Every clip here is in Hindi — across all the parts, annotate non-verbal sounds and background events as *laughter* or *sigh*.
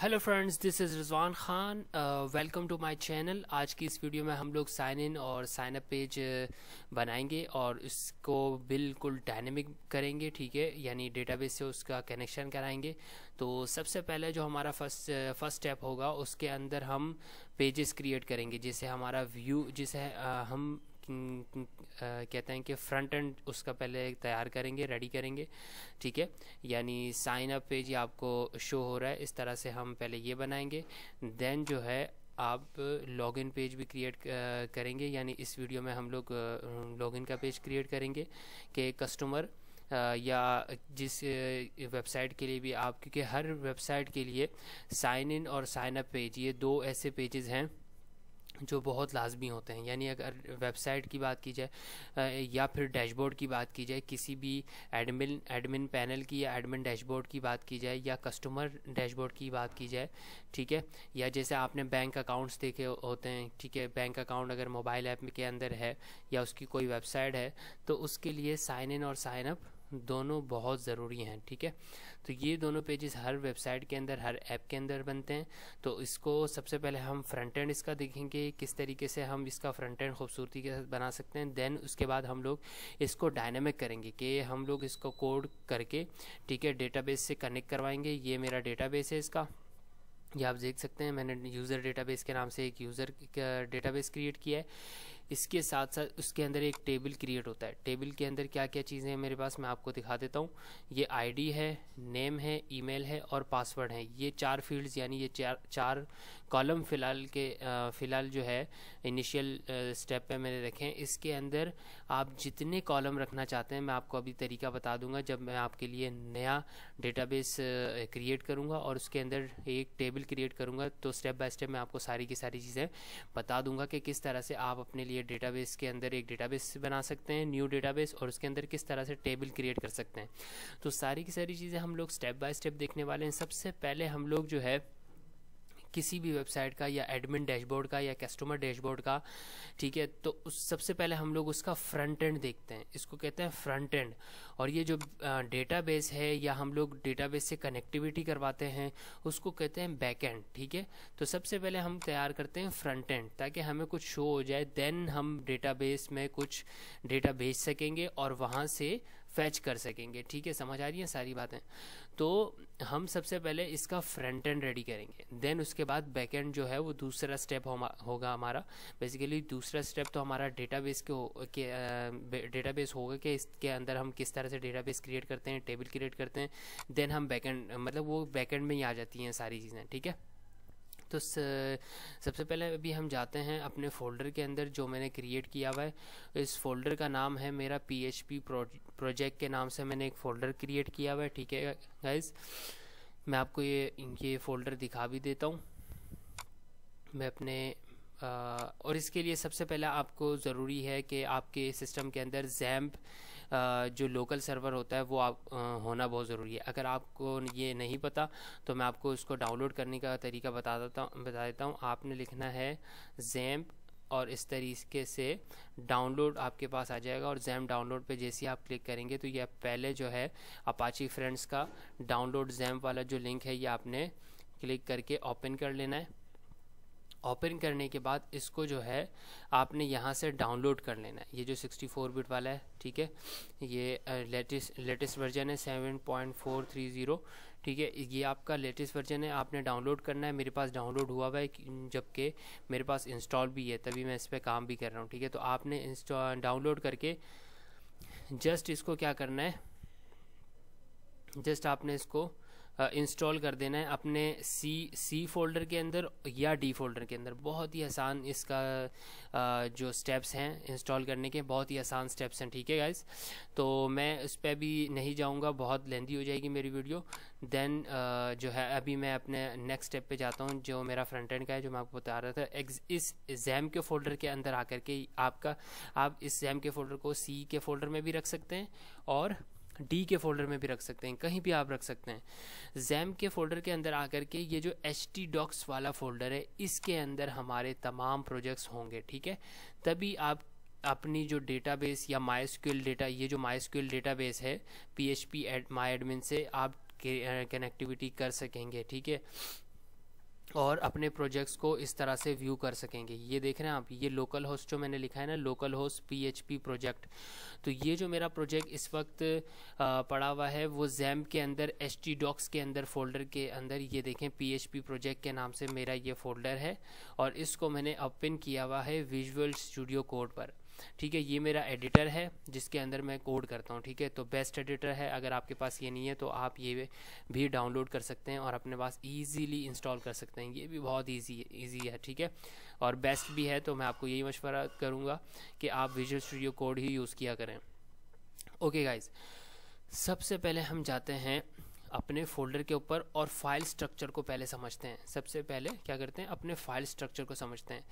hello friends this is Rizwan Khan welcome to my channel आज की इस वीडियो में हम लोग साइन इन और साइन अप पेज बनाएंगे और इसको बिल्कुल डायनेमिक करेंगे ठीक है यानी डेटाबेस से उसका कनेक्शन कराएंगे तो सबसे पहले जो हमारा फर्स्ट फर्स्ट स्टेप होगा उसके अंदर हम पेजेस क्रिएट करेंगे जिसे हमारा व्यू जिसे uh, हम कहते हैं कि फ्रंट एंड उसका पहले तैयार करेंगे रेडी करेंगे ठीक है यानी साइन अप पेज आपको शो हो रहा है इस तरह से हम पहले ये बनाएंगे देन जो है आप लॉगिन पेज भी क्रिएट करेंगे यानी इस वीडियो में हम लोग लॉगिन का पेज क्रिएट करेंगे कि कस्टमर या जिस वेबसाइट के लिए भी आप क्योंकि हर वेबसाइट के लिए साइन इन और साइन अप पेज ये दो ऐसे पेजेस हैं जो बहुत लाजमी होते हैं यानी अगर वेबसाइट की बात की जाए या फिर डैशबोर्ड की बात की जाए किसी भी एडमिन एडमिन पैनल की या एडमिन डैशबोर्ड की बात की जाए या कस्टमर डैशबोर्ड की बात की जाए ठीक है या जैसे आपने बैंक अकाउंट्स देखे होते हैं ठीक है बैंक अकाउंट अगर मोबाइल ऐप के अंदर है या उसकी कोई वेबसाइट है तो उसके लिए साइन इन और साइनअप अप दोनों बहुत ज़रूरी हैं ठीक है तो ये दोनों पेजेस हर वेबसाइट के अंदर हर ऐप के अंदर बनते हैं तो इसको सबसे पहले हम फ्रंट एंड इसका देखेंगे किस तरीके से हम इसका फ्रंट एंड खूबसूरती के साथ बना सकते हैं देन उसके बाद हम लोग इसको डायनेमिक करेंगे कि हम लोग इसको कोड करके ठीक है बेस से कनेक्ट करवाएंगे ये मेरा बेस है इसका ये आप देख सकते हैं मैंने यूज़र डेटाबेस के नाम से एक यूज़र डेटाबेस क्रिएट किया है इसके साथ साथ उसके अंदर एक टेबल क्रिएट होता है टेबल के अंदर क्या क्या चीज़ें हैं मेरे पास मैं आपको दिखा देता हूँ ये आईडी है नेम है ईमेल है और पासवर्ड है ये चार फील्ड्स यानी ये चार चार कॉलम फ़िलहाल के फ़िलहाल जो है इनिशियल स्टेप पे मैंने रखे हैं इसके अंदर आप जितने कॉलम रखना चाहते हैं मैं आपको अभी तरीका बता दूंगा जब मैं आपके लिए नया डेटाबेस क्रिएट करूंगा और उसके अंदर एक टेबल क्रिएट करूंगा तो स्टेप बाय स्टेप मैं आपको सारी की सारी चीज़ें बता दूंगा कि किस तरह से आप अपने लिए डेटा के अंदर एक डेटा बना सकते हैं न्यू डेटा और उसके अंदर किस तरह से टेबल क्रिएट कर सकते हैं तो सारी की सारी चीज़ें हम लोग स्टेप बाय स्टेप देखने वाले हैं सबसे पहले हम लोग जो है किसी भी वेबसाइट का या एडमिन डैशबोर्ड का या कस्टमर डैशबोर्ड का ठीक है तो उस सबसे पहले हम लोग उसका फ्रंट एंड देखते हैं इसको कहते हैं फ्रंट एंड और ये जो डेटाबेस है या हम लोग डेटाबेस से कनेक्टिविटी करवाते हैं उसको कहते हैं बैक एंड ठीक है तो सबसे पहले हम तैयार करते हैं फ्रंट एंड ताकि हमें कुछ शो हो जाए देन हम डेटाबेस में कुछ डेटा भेज सकेंगे और वहाँ से फैच कर सकेंगे ठीक है समझ आ रही है सारी बातें तो हम सबसे पहले इसका फ्रंट एंड रेडी करेंगे देन उसके बाद बैक एंड जो है वो दूसरा स्टेप होगा हमारा बेसिकली दूसरा स्टेप तो हमारा डेटाबेस के, हो, के डेटाबेस होगा कि इसके अंदर हम किस तरह से डेटाबेस क्रिएट करते हैं टेबल क्रिएट करते हैं देन हम बैक एंड मतलब वो बैक एंड में ही आ जाती हैं सारी चीज़ें ठीक है तो सबसे पहले अभी हम जाते हैं अपने फोल्डर के अंदर जो मैंने क्रिएट किया हुआ है इस फोल्डर का नाम है मेरा पी एच पी प्रोजेक्ट के नाम से मैंने एक फ़ोल्डर क्रिएट किया हुआ है ठीक है गाइज मैं आपको ये ये फ़ोल्डर दिखा भी देता हूँ मैं अपने आ, और इसके लिए सबसे पहले आपको ज़रूरी है कि आपके सिस्टम के अंदर जैम्प जो लोकल सर्वर होता है वो आप आ, होना बहुत ज़रूरी है अगर आपको ये नहीं पता तो मैं आपको इसको डाउनलोड करने का तरीका बता देता बता देता हूँ आपने लिखना है जैम्प और इस तरीके से डाउनलोड आपके पास आ जाएगा और जैम डाउनलोड पे जैसे आप क्लिक करेंगे तो ये पहले जो है अपाची फ्रेंड्स का डाउनलोड जैम वाला जो लिंक है ये आपने क्लिक करके ओपन कर लेना है ओपन करने के बाद इसको जो है आपने यहाँ से डाउनलोड कर लेना है ये जो 64 बिट वाला है ठीक है ये लेटेस्ट लेटेस्ट वर्जन है जीरो ठीक है ये आपका लेटेस्ट वर्जन है आपने डाउनलोड करना है मेरे पास डाउनलोड हुआ हुआ है जबकि मेरे पास इंस्टॉल भी है तभी मैं इस पर काम भी कर रहा हूँ ठीक है तो आपने डाउनलोड करके जस्ट इसको क्या करना है जस्ट आपने इसको इंस्टॉल कर देना है अपने सी सी फोल्डर के अंदर या डी फोल्डर के अंदर बहुत ही आसान इसका आ, जो स्टेप्स हैं इंस्टॉल करने के बहुत ही आसान स्टेप्स हैं ठीक है गाइज तो मैं उस पर भी नहीं जाऊँगा बहुत लेंदी हो जाएगी मेरी वीडियो देन आ, जो है अभी मैं अपने नेक्स्ट स्टेप पे जाता हूँ जो मेरा फ्रंट एंड का है जो मैं आपको बता रहा था इस जैम के फोल्डर के अंदर आकर के आपका आप इस जैम के फोल्डर को सी के फोल्डर में भी रख सकते हैं और डी के फोल्डर में भी रख सकते हैं कहीं भी आप रख सकते हैं जैम के फोल्डर के अंदर आकर के ये जो एच टी डॉक्स वाला फोल्डर है इसके अंदर हमारे तमाम प्रोजेक्ट्स होंगे ठीक है तभी आप अपनी जो डेटाबेस या माइस्क्यूल डेटा ये जो डेटा डेटाबेस है पी एच पी एड माई एडमिन से आप कनेक्टिविटी कर सकेंगे ठीक है और अपने प्रोजेक्ट्स को इस तरह से व्यू कर सकेंगे ये देख रहे हैं आप ये लोकल होस्ट जो मैंने लिखा है ना लोकल होस्ट पी प्रोजेक्ट तो ये जो मेरा प्रोजेक्ट इस वक्त पड़ा हुआ है वो जैम के अंदर एच डॉक्स के अंदर फोल्डर के अंदर ये देखें पी प्रोजेक्ट के नाम से मेरा ये फोल्डर है और इसको मैंने अपिन किया हुआ है विजुअल स्टूडियो कोड पर ठीक है ये मेरा एडिटर है जिसके अंदर मैं कोड करता हूँ ठीक है तो बेस्ट एडिटर है अगर आपके पास ये नहीं है तो आप ये भी डाउनलोड कर सकते हैं और अपने पास ईजीली इंस्टॉल कर सकते हैं ये भी बहुत ईजी ईजी है ठीक है और बेस्ट भी है तो मैं आपको यही मशवरा करूँगा कि आप विजुअल स्टूडियो कोड ही यूज़ किया करें ओके गाइज सबसे पहले हम जाते हैं अपने फोल्डर के ऊपर और फाइल स्ट्रक्चर को पहले समझते हैं सबसे पहले क्या करते हैं अपने फाइल स्ट्रक्चर को समझते हैं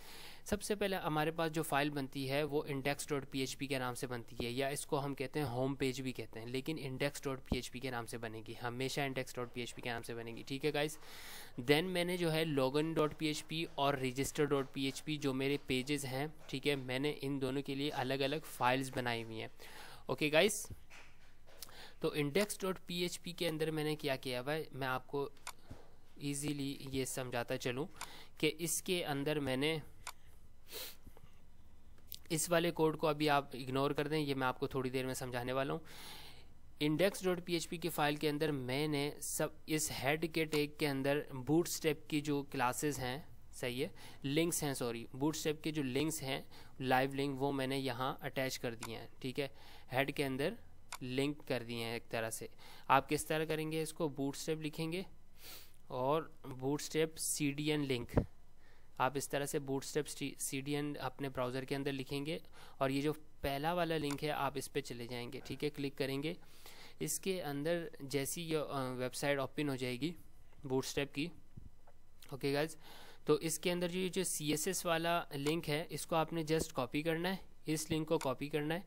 सबसे पहले हमारे पास जो फाइल बनती है वो इंडेक्स डॉट पी के नाम से बनती है या इसको हम कहते हैं होम पेज भी कहते हैं लेकिन इंडेक्स डॉट पी के नाम से बनेगी हमेशा इंडेक्स डॉट पी के नाम से बनेगी ठीक है गाइस देन मैंने जो है इन डॉट पी और रजिस्टर डॉट पी जो मेरे पेजेस हैं ठीक है मैंने इन दोनों के लिए अलग अलग फाइल्स बनाई हुई हैं ओके गाइस तो इंडेक्स डॉट पी के अंदर मैंने क्या किया हुआ है मैं आपको ईजीली ये समझाता चलूँ कि इसके अंदर मैंने इस वाले कोड को अभी आप इग्नोर कर दें ये मैं आपको थोड़ी देर में समझाने वाला हूँ इंडेक्स डॉट पी की फाइल के अंदर मैंने सब इस हेड के टेक के अंदर बूट स्टेप की जो क्लासेस हैं सही है लिंक्स हैं सॉरी बूट स्टेप के जो लिंक्स हैं लाइव लिंक वो मैंने यहाँ अटैच कर दिए हैं ठीक है हेड के अंदर लिंक कर दिए हैं एक तरह से आप किस तरह करेंगे इसको बूट स्टेप लिखेंगे और बूट स्टेप सी लिंक आप इस तरह से बूट स्टेप सी अपने ब्राउज़र के अंदर लिखेंगे और ये जो पहला वाला लिंक है आप इस पर चले जाएंगे ठीक है क्लिक करेंगे इसके अंदर जैसी ये वेबसाइट ओपन हो जाएगी बूट स्टेप की ओके गाइज तो इसके अंदर जो ये जो सी वाला लिंक है इसको आपने जस्ट कॉपी करना है इस लिंक को कॉपी करना है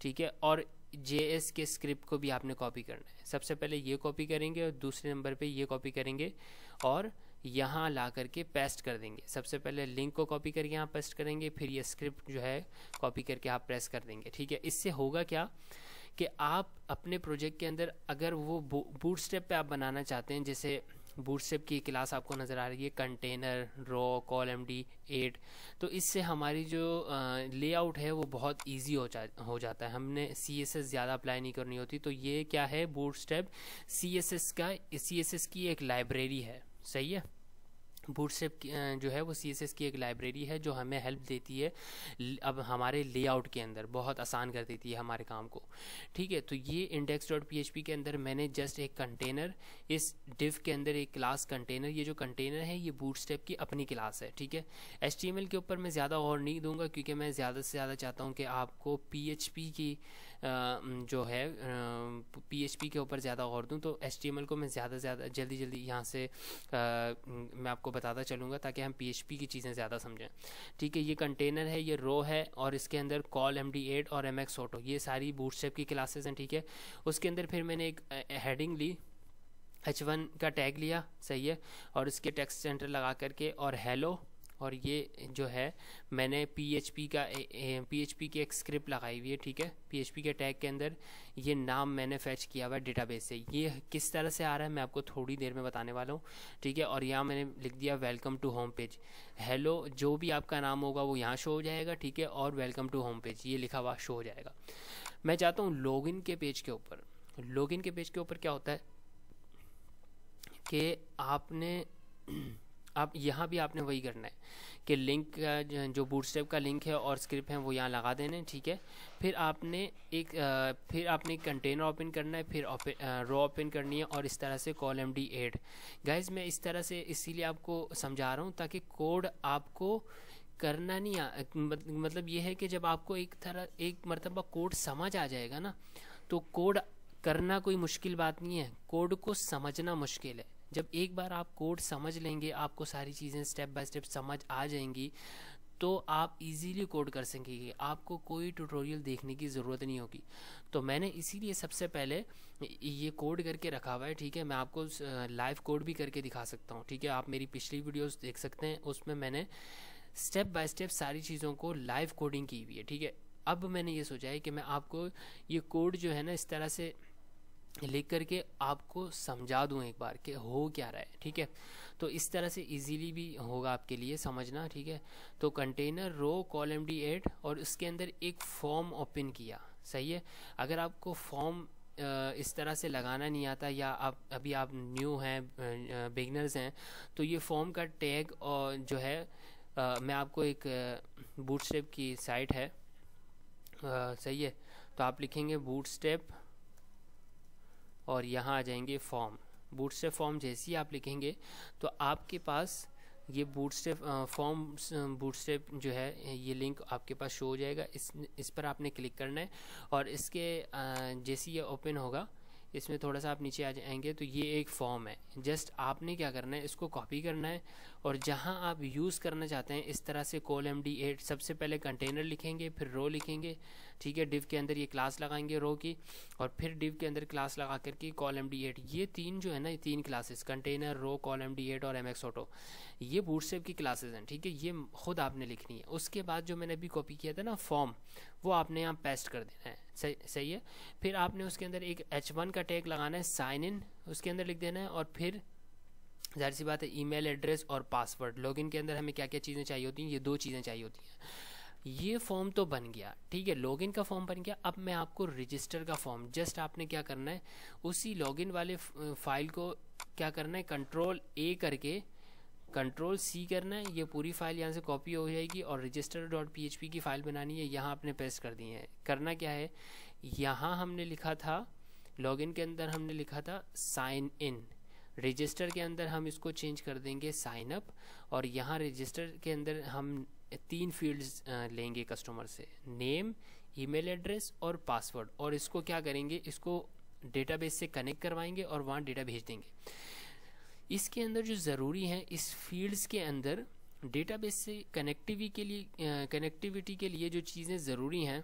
ठीक है और जे के स्क्रिप्ट को भी आपने कॉपी करना है सबसे पहले ये कॉपी करेंगे और दूसरे नंबर पे ये कॉपी करेंगे और यहाँ ला करके पेस्ट कर देंगे सबसे पहले लिंक को कॉपी करके यहाँ पेस्ट करेंगे फिर ये स्क्रिप्ट जो है कॉपी करके आप प्रेस कर देंगे ठीक है इससे होगा क्या कि आप अपने प्रोजेक्ट के अंदर अगर वो बूट स्टेप पर आप बनाना चाहते हैं जैसे बूटस्टेप की क्लास आपको नज़र आ रही है container row col M D eight तो इससे हमारी जो लेआउट है वो बहुत ईजी हो जा हो जाता है हमने सी एस एस ज़्यादा अप्लाई नहीं करनी होती तो ये क्या है बूटस्टेप सी एस एस का सी एस एस की एक लाइब्रेरी है सही है बूटस्ट्रैप जो है वो सी की एक लाइब्रेरी है जो हमें हेल्प देती है अब हमारे लेआउट के अंदर बहुत आसान कर देती है हमारे काम को ठीक है तो ये इंडेक्स डॉट पी के अंदर मैंने जस्ट एक कंटेनर इस डिव के अंदर एक क्लास कंटेनर ये जो कंटेनर है ये बूटस्ट्रैप की अपनी क्लास है ठीक है एच के ऊपर मैं ज़्यादा और नहीं दूंगा क्योंकि मैं ज़्यादा से ज़्यादा चाहता हूँ कि आपको पी की जो है पीएचपी के ऊपर ज़्यादा गौर दूँ तो एच को मैं ज़्यादा से ज़्यादा जल्दी जल्दी यहाँ से मैं आपको बताता चलूँगा ताकि हम पी की चीज़ें ज़्यादा समझें ठीक है ये कंटेनर है ये रो है और इसके अंदर कॉल एम और एम एक्स ऑटो ये सारी बूटस्टेप की क्लासेज़ हैं ठीक है उसके अंदर फिर मैंने एक हेडिंग ली एच वन का टैग लिया सही है और इसके टेक्स्ट सेंटर लगा करके और हेलो और ये जो है मैंने पी का पी एच की एक स्क्रिप्ट लगाई हुई है ठीक है पी के टैग के अंदर ये नाम मैंने फैच किया हुआ है डेटाबेस से ये किस तरह से आ रहा है मैं आपको थोड़ी देर में बताने वाला हूँ ठीक है और यहाँ मैंने लिख दिया welcome to home page hello जो भी आपका नाम होगा वो यहाँ शो हो जाएगा ठीक है और वेलकम टू होम पेज ये लिखा हुआ शो हो जाएगा मैं चाहता हूँ लॉगिन के पेज के ऊपर इन के पेज के ऊपर क्या होता है कि आपने *clears throat* आप यहाँ भी आपने वही करना है कि लिंक जो बूटस्टेप का लिंक है और स्क्रिप्ट है वो यहाँ लगा देने ठीक है फिर आपने एक आ, फिर आपने कंटेनर ओपन करना है फिर रो ओपन करनी है और इस तरह से col M D eight guys मैं इस तरह से इसीलिए आपको समझा रहा हूँ ताकि कोड आपको करना नहीं आ, मतलब ये है कि जब आपको एक तरह एक मरतबा कोड समझ आ जाएगा ना तो कोड करना कोई मुश्किल बात नहीं है कोड को समझना मुश्किल है जब एक बार आप कोड समझ लेंगे आपको सारी चीज़ें स्टेप बाय स्टेप समझ आ जाएंगी तो आप इजीली कोड कर सकेंगे आपको कोई ट्यूटोरियल देखने की ज़रूरत नहीं होगी तो मैंने इसीलिए सबसे पहले ये कोड करके रखा हुआ है ठीक है मैं आपको लाइव कोड भी करके दिखा सकता हूँ ठीक है आप मेरी पिछली वीडियोस देख सकते हैं उसमें मैंने स्टेप बाय स्टेप सारी चीज़ों को लाइव कोडिंग की हुई है ठीक है अब मैंने ये सोचा है कि मैं आपको ये कोड जो है ना इस तरह से लिख करके आपको समझा दूँ एक बार कि हो क्या रहा है ठीक है तो इस तरह से इजीली भी होगा आपके लिए समझना ठीक है तो container row column D eight और उसके अंदर एक फॉर्म ओपन किया सही है अगर आपको फॉर्म इस तरह से लगाना नहीं आता या आप अभी आप न्यू हैं बिगनर्स हैं तो ये फॉर्म का टैग और जो है आ, मैं आपको एक बूट स्टेप की साइट है आ, सही है तो आप लिखेंगे बूट स्टेप और यहाँ आ जाएंगे फॉर्म बूट स्टेप फॉर्म जैसे ही आप लिखेंगे तो आपके पास ये Bootstrap form Bootstrap जो है ये लिंक आपके पास शो हो जाएगा इस इस पर आपने क्लिक करना है और इसके जैसे ये ओपन होगा इसमें थोड़ा सा आप नीचे आ जाएंगे तो ये एक फॉर्म है जस्ट आपने क्या करना है इसको कॉपी करना है और जहां आप यूज़ करना चाहते हैं इस तरह से कॉल एम डी एट सबसे पहले कंटेनर लिखेंगे फिर रो लिखेंगे ठीक है डिव के अंदर ये क्लास लगाएंगे रो की और फिर डिव के अंदर क्लास लगा करके कॉल एम डी एट ये तीन जो है ना ये तीन classes container row col M D eight और एम एक्स ऑटो ये बूटसेप की क्लासेज हैं ठीक है ये खुद आपने लिखनी है उसके बाद जो मैंने अभी कॉपी किया था ना फॉर्म वो आपने यहाँ पेस्ट कर देना है सही सही है फिर आपने उसके अंदर एक एच वन का टैग लगाना है साइन इन उसके अंदर लिख देना है और फिर जाहिर सी बात है ईमेल एड्रेस और पासवर्ड लॉगिन के अंदर हमें क्या क्या चीज़ें चाहिए होती हैं ये दो चीज़ें चाहिए होती हैं ये फॉर्म तो बन गया ठीक है लॉगिन का फॉर्म बन गया अब मैं आपको रजिस्टर का फॉर्म जस्ट आपने क्या करना है उसी लॉगिन वाले फाइल को क्या करना है कंट्रोल ए करके कंट्रोल सी करना है ये पूरी फाइल यहाँ से कॉपी हो जाएगी और register dot P H P की फ़ाइल बनानी है यहाँ आपने पेस्ट कर दी है करना क्या है यहाँ हमने लिखा था लॉगिन के अंदर हमने लिखा था साइन इन रजिस्टर के अंदर हम इसको चेंज कर देंगे साइन अप और यहाँ रजिस्टर के अंदर हम तीन फील्ड्स लेंगे कस्टमर से नेम ईमेल एड्रेस और पासवर्ड और इसको क्या करेंगे इसको डेटाबेस से कनेक्ट करवाएंगे और वहाँ डेटा भेज देंगे इसके अंदर जो ज़रूरी है इस फील्ड्स के अंदर डेटाबेस से कनेक्टिवी के लिए कनेक्टिविटी के लिए जो चीज़ें ज़रूरी हैं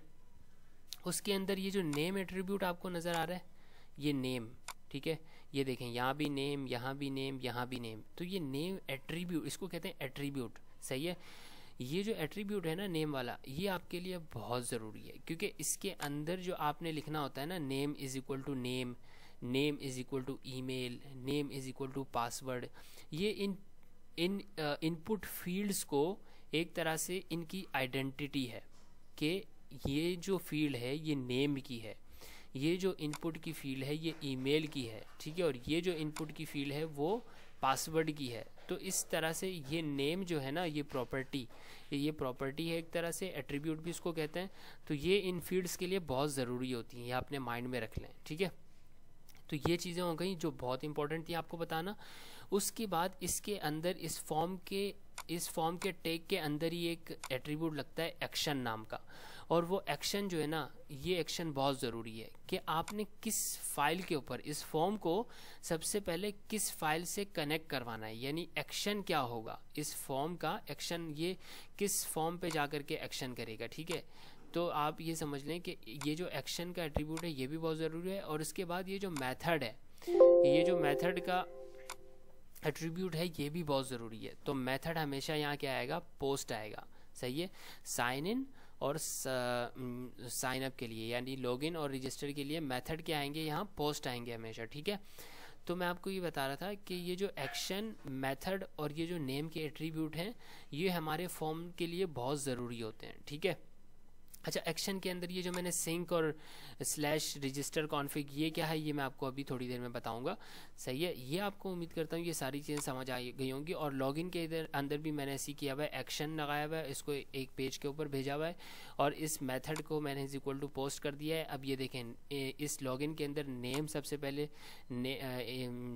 उसके अंदर ये जो नेम एट्रीब्यूट आपको नज़र आ रहा है ये नेम ठीक है ये देखें यहाँ भी नेम यहाँ भी नेम यहाँ भी नेम तो ये नेम एट्रीब्यूट इसको कहते हैं एट्रीब्यूट सही है ये जो एट्रीब्यूट है ना नेम वाला ये आपके लिए बहुत ज़रूरी है क्योंकि इसके अंदर जो आपने लिखना होता है ना name is equal to name name is equal to mail name is equal to password ये इन इन इनपुट फील्ड्स को एक तरह से इनकी आइडेंटिटी है कि ये जो फील्ड है ये नेम की है ये जो इनपुट की फील्ड है ये ईमेल की है ठीक है और ये जो इनपुट की फील्ड है वो पासवर्ड की है तो इस तरह से ये नेम जो है ना ये प्रॉपर्टी ये प्रॉपर्टी है एक तरह से एट्रीब्यूट भी इसको कहते हैं तो ये इन फील्ड्स के लिए बहुत ज़रूरी होती हैं ये आपने माइंड में रख लें ठीक है तो ये चीज़ें हो गई जो बहुत इंपॉर्टेंट थी आपको बताना उसके बाद इसके अंदर इस फॉर्म के इस फॉर्म के टेक के अंदर ही एक एट्रीब्यूट लगता है एक्शन नाम का और वो एक्शन जो है ना ये एक्शन बहुत ज़रूरी है कि आपने किस फाइल के ऊपर इस फॉर्म को सबसे पहले किस फाइल से कनेक्ट करवाना है यानी एक्शन क्या होगा इस फॉर्म का एक्शन ये किस फॉर्म पे जा कर के एक्शन करेगा ठीक है तो आप ये समझ लें कि ये जो एक्शन का एट्रीब्यूट है ये भी बहुत ज़रूरी है और इसके बाद ये जो मैथड है ये जो मैथड का एट्रीब्यूट है ये भी बहुत ज़रूरी है तो मैथड हमेशा यहाँ क्या आएगा पोस्ट आएगा सही है साइन इन और साइन अप के लिए यानी लॉगिन और रजिस्टर के लिए मेथड क्या आएंगे यहाँ पोस्ट आएंगे हमेशा ठीक है तो मैं आपको ये बता रहा था कि ये जो एक्शन मेथड और ये जो नेम के एट्रीब्यूट हैं ये हमारे फॉर्म के लिए बहुत ज़रूरी होते हैं ठीक है अच्छा एक्शन के अंदर ये जो मैंने सिंक और स्लैश रजिस्टर कॉन्फ़िग ये क्या है ये मैं आपको अभी थोड़ी देर में बताऊंगा सही है ये आपको उम्मीद करता हूँ ये सारी चीज़ें समझ आ गई होंगी और लॉगिन के इधर अंदर भी मैंने ऐसी किया हुआ है एक्शन लगाया हुआ है इसको एक पेज के ऊपर भेजा हुआ है और इस मैथड को मैंने इज इक्वल टू पोस्ट कर दिया है अब ये देखें इस लॉगिन के अंदर नेम सबसे पहले ने,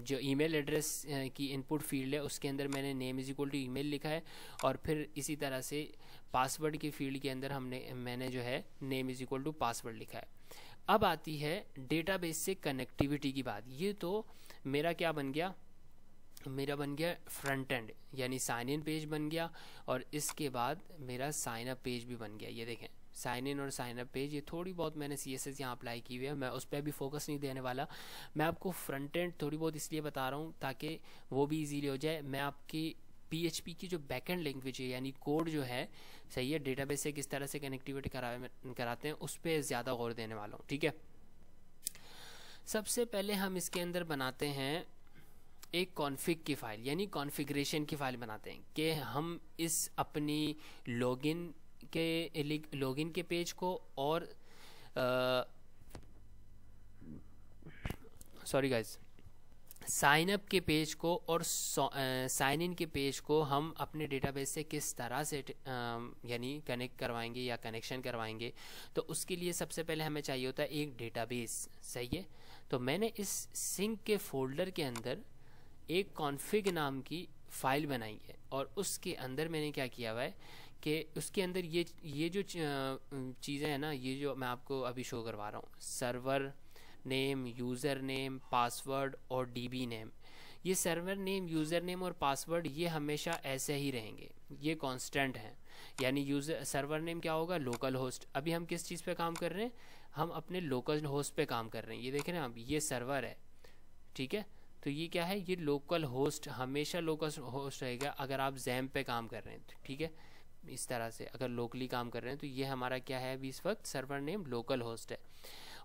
जो ई एड्रेस की इनपुट फील्ड है उसके अंदर मैंने name is equal to E लिखा है और फिर इसी तरह से पासवर्ड की फील्ड के अंदर हमने मैंने जो है name is equal to password लिखा है अब आती है डेटाबेस से कनेक्टिविटी की बात ये तो मेरा क्या बन गया मेरा बन गया फ्रंट एंड यानी साइन इन पेज बन गया और इसके बाद मेरा साइन अप पेज भी बन गया ये देखें साइन इन और साइन अप पेज ये थोड़ी बहुत मैंने सी एस एस यहाँ अप्लाई की हुई है मैं उस पर भी फोकस नहीं देने वाला मैं आपको फ्रंट एंड थोड़ी बहुत इसलिए बता रहा हूँ ताकि वो भी इजीली हो जाए मैं आपकी पी एच पी की जो बैकेंड लैंग्वेज है यानी कोड जो है सही है डेटाबेस से किस तरह से कनेक्टिविटी करा कराते हैं उस पर ज़्यादा गौर देने वाला हूँ ठीक है सबसे पहले हम इसके अंदर बनाते हैं एक कॉन्फ़िग की फ़ाइल यानी कॉन्फ़िगरेशन की फ़ाइल बनाते हैं कि हम इस अपनी लॉगिन के लॉगिन के पेज को और सॉरी गाइस साइन अप के पेज को और साइन इन के पेज को हम अपने डेटाबेस से किस तरह से यानी कनेक्ट करवाएंगे या कनेक्शन करवाएंगे तो उसके लिए सबसे पहले हमें चाहिए होता है एक डेटाबेस सही है तो मैंने इस सिंक के फोल्डर के अंदर एक कॉन्फ़िग नाम की फाइल बनाई है और उसके अंदर मैंने क्या किया हुआ है कि उसके अंदर ये ये जो चीज़ें हैं ना ये जो मैं आपको अभी शो करवा रहा हूँ server name user name password और डीबी नेम ये सर्वर नेम यूज़र नेम और पासवर्ड ये हमेशा ऐसे ही रहेंगे ये कांस्टेंट हैं यानी यूज़र सर्वर नेम क्या होगा लोकल होस्ट अभी हम किस चीज़ पे काम कर रहे हैं हम अपने लोकल होस्ट पे काम कर रहे हैं ये देख रहे हैं आप ये सर्वर है ठीक है तो ये क्या है ये लोकल होस्ट हमेशा लोकल होस्ट रहेगा अगर आप जैम पर काम कर रहे हैं ठीक है इस तरह से अगर लोकली काम कर रहे हैं तो ये हमारा क्या है अभी इस वक्त सर्वर नेम लोकल होस्ट है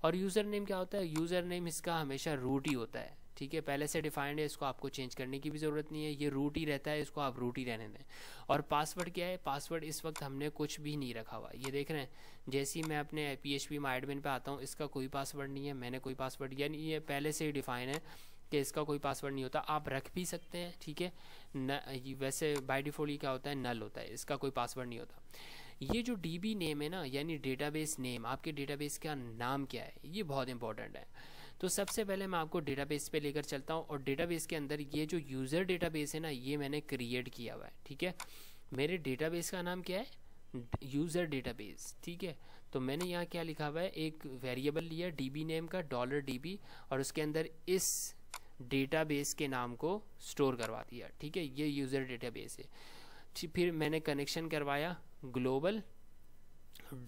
और यूज़र नेम क्या होता है यूज़र नेम इसका हमेशा रूट ही होता है ठीक है पहले से डिफाइंड है इसको आपको चेंज करने की भी ज़रूरत नहीं है ये रूट ही रहता है इसको आप रूट ही रहने दें और पासवर्ड क्या है पासवर्ड इस वक्त हमने कुछ भी नहीं रखा हुआ ये देख रहे हैं जैसे ही मैं अपने पी एच पी माइडमिन पर आता हूँ इसका कोई पासवर्ड नहीं है मैंने कोई पासवर्ड नहीं है पहले से ही डिफाइन है कि इसका कोई पासवर्ड नहीं होता आप रख भी सकते हैं ठीक है न वैसे बाई डिफ़ॉल्ट क्या होता है नल होता है इसका कोई पासवर्ड नहीं होता ये जो डी नेम है ना यानी डेटाबेस नेम आपके डेटाबेस का नाम क्या है ये बहुत इंपॉर्टेंट है तो सबसे पहले मैं आपको डेटाबेस पे लेकर चलता हूँ और डेटाबेस के अंदर ये जो यूज़र डेटाबेस है ना ये मैंने क्रिएट किया हुआ है ठीक है मेरे डेटाबेस का नाम क्या है यूज़र डेटाबेस ठीक है तो मैंने यहाँ क्या लिखा हुआ है एक वेरिएबल लिया बी नेम का डॉलर बी और उसके अंदर इस डेटाबेस के नाम को स्टोर करवा दिया ठीक है ये यूज़र डेटाबेस है फिर मैंने कनेक्शन करवाया ग्लोबल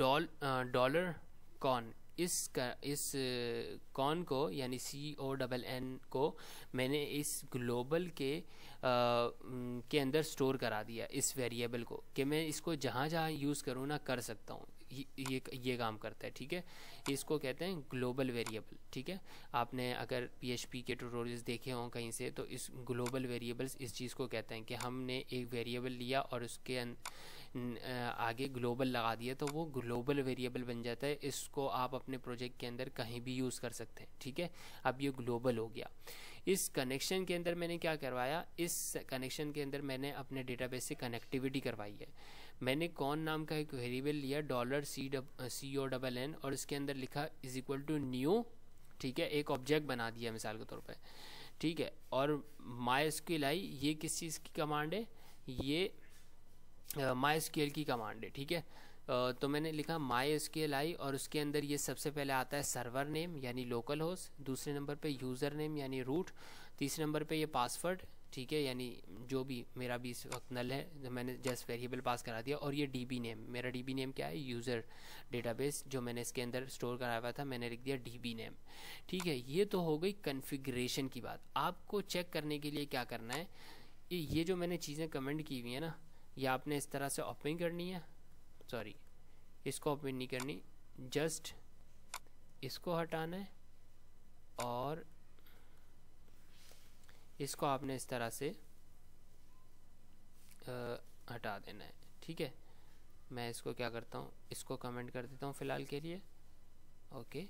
डॉल डॉलर कॉन इस का, इस कॉन को यानी सी ओ डबल एन को मैंने इस ग्लोबल के आ, के अंदर स्टोर करा दिया इस वेरिएबल को कि मैं इसको जहाँ जहाँ यूज़ करूँ ना कर सकता हूँ ये ये काम करता है ठीक है इसको कहते हैं ग्लोबल वेरिएबल ठीक है आपने अगर पीएचपी के ट्यूटोरियल्स देखे हों कहीं से तो इस ग्लोबल वेरिएबल्स इस चीज़ को कहते हैं कि हमने एक वेरिएबल लिया और उसके अं, आगे ग्लोबल लगा दिया तो वो ग्लोबल वेरिएबल बन जाता है इसको आप अपने प्रोजेक्ट के अंदर कहीं भी यूज़ कर सकते हैं ठीक है अब ये ग्लोबल हो गया इस कनेक्शन के अंदर मैंने क्या करवाया इस कनेक्शन के अंदर मैंने अपने डेटाबेस से कनेक्टिविटी करवाई है मैंने कौन नाम का एक वेरिएबल लिया dollar C double C O double N और इसके अंदर लिखा इज इक्वल टू न्यू ठीक है एक ऑब्जेक्ट बना दिया मिसाल के तौर पे ठीक है और माई स्किल आई ये किस चीज़ की कमांड है ये माई स्केल की कमांड है ठीक है तो मैंने लिखा माई स्केल आई और उसके अंदर ये सबसे पहले आता है सर्वर नेम यानी लोकल होस्ट दूसरे नंबर पे यूज़र नेम यानी रूट तीसरे नंबर पे ये पासवर्ड ठीक है यानी जो भी मेरा भी इस वक्त नल है जो तो मैंने जस्ट वेरिएबल पास करा दिया और ये डीबी नेम मेरा डीबी नेम क्या है यूज़र डेटाबेस जो मैंने इसके अंदर स्टोर कराया हुआ था मैंने लिख दिया डीबी नेम ठीक है ये तो हो गई कन्फिग्रेशन की बात आपको चेक करने के लिए क्या करना है ये जो मैंने चीज़ें कमेंट की हुई है ना या आपने इस तरह से ओपन करनी है सॉरी इसको ओपन नहीं करनी जस्ट इसको हटाना है और इसको आपने इस तरह से आ, हटा देना है ठीक है मैं इसको क्या करता हूँ इसको कमेंट कर देता हूँ फ़िलहाल के लिए ओके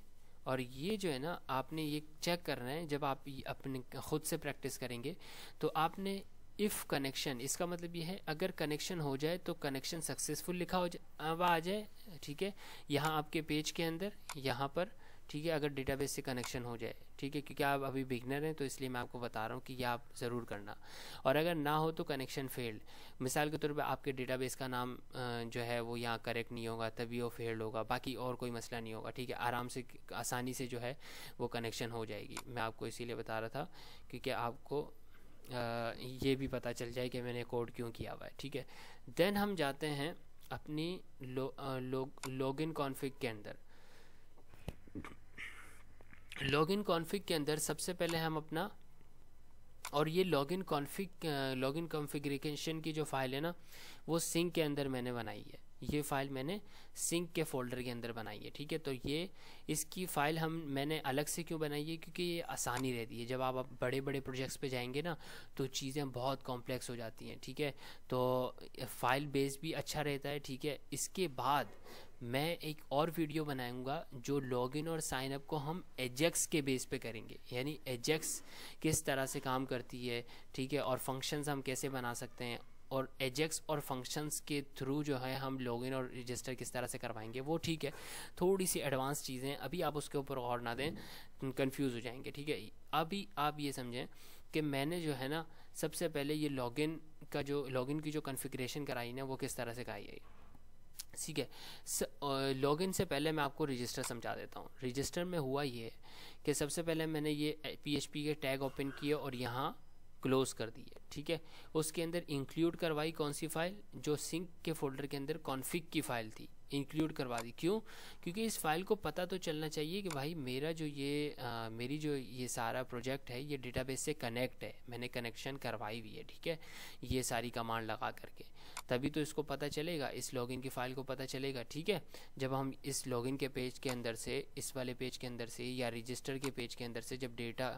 और ये जो है ना आपने ये चेक करना है जब आप अपने खुद से प्रैक्टिस करेंगे तो आपने इफ़ कनेक्शन इसका मतलब ये है अगर कनेक्शन हो जाए तो कनेक्शन सक्सेसफुल लिखा हो जाए अब आ जाए ठीक है यहाँ आपके पेज के अंदर यहाँ पर ठीक है अगर डेटाबेस से कनेक्शन हो जाए ठीक है क्योंकि आप अभी बिगनर हैं तो इसलिए मैं आपको बता रहा हूँ कि यह आप ज़रूर करना और अगर ना हो तो कनेक्शन फेल्ड मिसाल के तौर पर आपके डेटाबेस का नाम जो है वो यहाँ करेक्ट नहीं होगा तभी वो फेल्ड होगा बाकी और कोई मसला नहीं होगा ठीक है आराम से आसानी से जो है वो कनेक्शन हो जाएगी मैं आपको इसीलिए बता रहा था क्योंकि आपको ये भी पता चल जाए कि मैंने कोड क्यों किया हुआ है ठीक है देन हम जाते हैं अपनी लॉग इन कॉन्फिक के अंदर लॉग इन कॉन्फिक के अंदर सबसे पहले हम अपना और ये log in config log in configuration की जो फाइल है ना वो सिंक के अंदर मैंने बनाई है ये फाइल मैंने सिंक के फोल्डर के अंदर बनाई है ठीक है तो ये इसकी फ़ाइल हम मैंने अलग से क्यों बनाई है क्योंकि ये आसानी रहती है जब आप, बड़े बड़े प्रोजेक्ट्स पे जाएंगे ना तो चीज़ें बहुत कॉम्प्लेक्स हो जाती हैं ठीक है तो फाइल बेस भी अच्छा रहता है ठीक है इसके बाद मैं एक और वीडियो बनाऊंगा जो लॉगिन और साइन अप को हम एजेक्स के बेस पे करेंगे यानी एजेक्स किस तरह से काम करती है ठीक है और फंक्शंस हम कैसे बना सकते हैं और एजेक्स और फंक्शंस के थ्रू जो है हम लॉगिन और रजिस्टर किस तरह से करवाएंगे वो ठीक है थोड़ी सी एडवांस चीज़ें अभी आप उसके ऊपर गौर ना दें कंफ्यूज हो जाएंगे ठीक है अभी आप ये समझें कि मैंने जो है ना सबसे पहले ये लॉगिन का जो लॉगिन की जो कन्फिग्रेशन कराई ना वो किस तरह से कराई है ठीक है लॉगिन से पहले मैं आपको रजिस्टर समझा देता हूँ रजिस्टर में हुआ ये कि सबसे पहले मैंने ये पी के टैग ओपन किए और यहाँ क्लोज कर दी है ठीक है उसके अंदर इंक्लूड करवाई कौन सी फाइल जो सिंक के फोल्डर के अंदर कॉन्फिक की फाइल थी इंक्लूड करवा दी क्यों क्योंकि इस फाइल को पता तो चलना चाहिए कि भाई मेरा जो ये आ, मेरी जो ये सारा प्रोजेक्ट है ये डेटाबेस से कनेक्ट है मैंने कनेक्शन करवाई हुई है ठीक है ये सारी कमांड लगा करके तभी तो इसको पता चलेगा इस लॉगिन की फ़ाइल को पता चलेगा ठीक है जब हम इस लॉगिन के पेज के अंदर से इस वाले पेज के अंदर से या रजिस्टर के पेज के अंदर से जब डेटा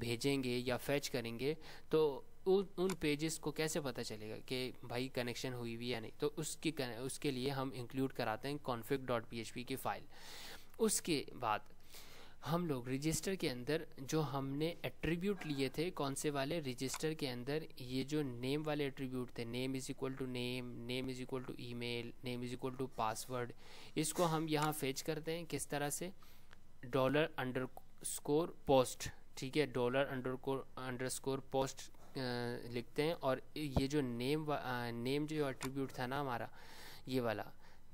भेजेंगे या फैच करेंगे तो उन पेजेस को कैसे पता चलेगा कि भाई कनेक्शन हुई हुई या नहीं तो उसकी उसके लिए हम इंक्लूड कराते हैं कॉन्फ्लिक डॉट पी की फ़ाइल उसके बाद हम लोग रजिस्टर के अंदर जो हमने एट्रीब्यूट लिए थे कौन से वाले रजिस्टर के अंदर ये जो नेम वाले एट्रीब्यूट थे name is equal to name name is equal to email name is equal to password इसको हम यहाँ फेच करते हैं किस तरह से डॉलर अंडर स्कोर पोस्ट ठीक है dollar under underscore post लिखते हैं और ये जो नेम आ, नेम जो एट्रीब्यूट था ना हमारा ये वाला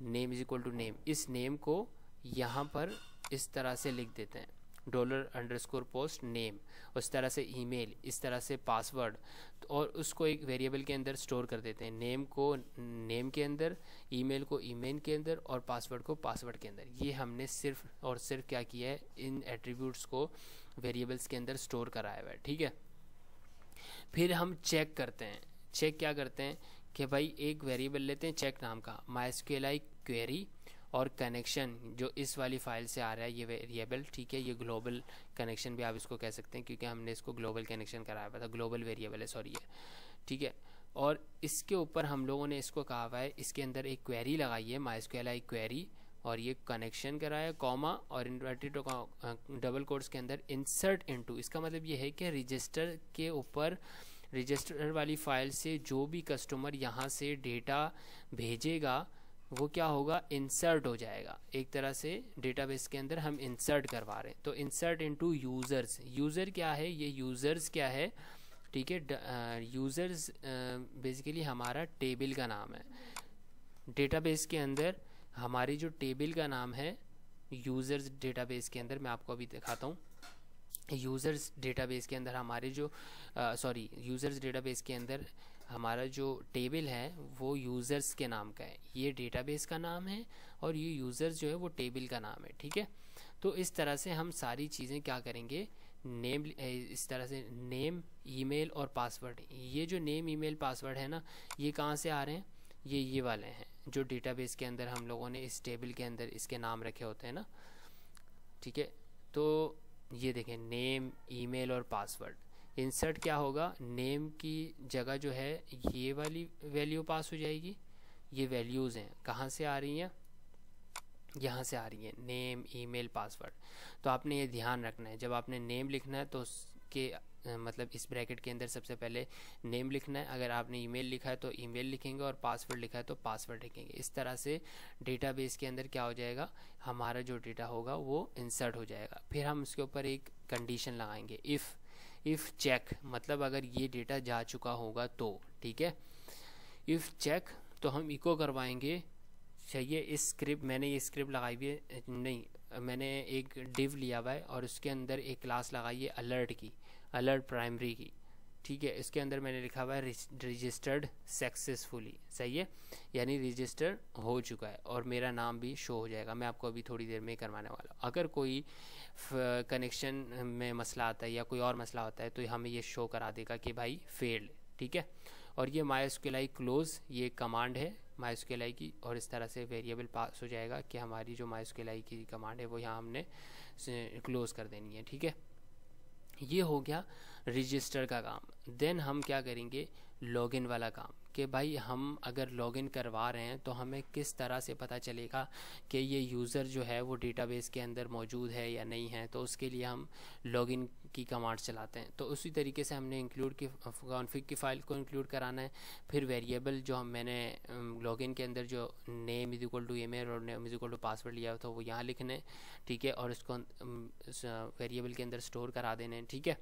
name is equal to name इस नेम को यहाँ पर इस तरह से लिख देते हैं डॉलर अंडरस्कोर पोस्ट नेम उस तरह से ईमेल इस तरह से पासवर्ड तो और उसको एक वेरिएबल के अंदर स्टोर कर देते हैं नेम को नेम के अंदर ईमेल को ईमेल के अंदर और पासवर्ड को पासवर्ड के अंदर ये हमने सिर्फ और सिर्फ क्या किया है इन एट्रीब्यूट्स को वेरिएबल्स के अंदर स्टोर कराया हुआ है ठीक है फिर हम चेक करते हैं चेक क्या करते हैं कि भाई एक वेरिएबल लेते हैं चेक नाम का आई क्वेरी और कनेक्शन जो इस वाली फाइल से आ रहा है ये वेरिएबल ठीक है ये ग्लोबल कनेक्शन भी आप इसको कह सकते हैं क्योंकि हमने इसको ग्लोबल कनेक्शन कराया हुआ था ग्लोबल वेरिएबल है सॉरी ये ठीक है और इसके ऊपर हम लोगों ने इसको कहा हुआ है इसके अंदर एक क्वेरी लगाई है माई स्क्वेल आई क्वेरी और ये कनेक्शन कराया कॉमा और इन्वर्टेड डबल कोड्स के अंदर इंसर्ट टू इसका मतलब ये है कि रजिस्टर के ऊपर रजिस्टर वाली फाइल से जो भी कस्टमर यहाँ से डेटा भेजेगा वो क्या होगा इंसर्ट हो जाएगा एक तरह से डेटाबेस के अंदर हम इंसर्ट करवा रहे हैं तो इंसर्ट इनटू यूज़र्स यूज़र क्या है ये यूज़र्स क्या है ठीक है यूज़र्स बेसिकली हमारा टेबल का नाम है डेटाबेस के अंदर हमारी जो टेबल का नाम है यूज़र्स डेटाबेस के अंदर मैं आपको अभी दिखाता हूँ यूज़र्स डेटाबेस के अंदर हमारे जो सॉरी यूज़र्स डेटाबेस के अंदर हमारा जो टेबल है वो यूज़र्स के नाम का है ये डेटाबेस का नाम है और ये यूज़र्स जो है वो टेबल का नाम है ठीक है तो इस तरह से हम सारी चीज़ें क्या करेंगे नेम इस तरह से नेम ईमेल और पासवर्ड ये जो नेम ईमेल पासवर्ड है ना ये कहाँ से आ रहे हैं ये ये वाले हैं जो डेटाबेस के अंदर हम लोगों ने इस टेबल के अंदर इसके नाम रखे होते हैं ना ठीक है तो ये देखें नेम ईमेल और पासवर्ड इंसर्ट क्या होगा नेम की जगह जो है ये वाली वैल्यू पास हो जाएगी ये वैल्यूज़ हैं कहाँ से आ रही हैं यहाँ से आ रही है नेम ईमेल पासवर्ड तो आपने ये ध्यान रखना है जब आपने नेम लिखना है तो उसके मतलब इस ब्रैकेट के अंदर सबसे पहले नेम लिखना है अगर आपने ईमेल लिखा है तो ईमेल लिखेंगे और पासवर्ड लिखा है तो पासवर्ड लिखेंगे इस तरह से डेटाबेस के अंदर क्या हो जाएगा हमारा जो डेटा होगा वो इंसर्ट हो जाएगा फिर हम उसके ऊपर एक कंडीशन लगाएंगे इफ़ इफ़ चेक मतलब अगर ये डेटा जा चुका होगा तो ठीक है इफ़ चेक तो हम इको करवाएंगे चाहिए इस स्क्रिप्ट मैंने ये स्क्रिप्ट लगाई हुई है नहीं मैंने एक डिव लिया हुआ है और उसके अंदर एक क्लास लगाई है अलर्ट की अलर्ट प्राइमरी की ठीक है इसके अंदर मैंने लिखा हुआ है रजिस्टर्ड सक्सेसफुली सही है यानी रजिस्टर हो चुका है और मेरा नाम भी शो हो जाएगा मैं आपको अभी थोड़ी देर में करवाने वाला हूँ अगर कोई कनेक्शन में मसला आता है या कोई और मसला होता है तो हमें ये शो करा देगा कि भाई फेल्ड ठीक है और ये माइस्कुलाई क्लोज ये कमांड है माइस्कुलाई की और इस तरह से वेरिएबल पास हो जाएगा कि हमारी जो माइस्कुलाई की कमांड है वो यहाँ हमने क्लोज़ कर देनी है ठीक है ये हो गया रजिस्टर का काम देन हम क्या करेंगे लॉगिन वाला काम कि भाई हम अगर लॉगिन करवा रहे हैं तो हमें किस तरह से पता चलेगा कि ये यूज़र जो है वो डेटाबेस के अंदर मौजूद है या नहीं है तो उसके लिए हम लॉगिन की कमांड चलाते हैं तो उसी तरीके से हमने इंक्लूड की कॉन्फ़िग की फ़ाइल को इंक्लूड कराना है फिर वेरिएबल जो हम मैंने लॉगिन के अंदर जो name is equal to email और name is equal to password लिया था वो यहाँ लिखने ठीक है और इसको वेरिएबल के अंदर स्टोर करा देने ठीक है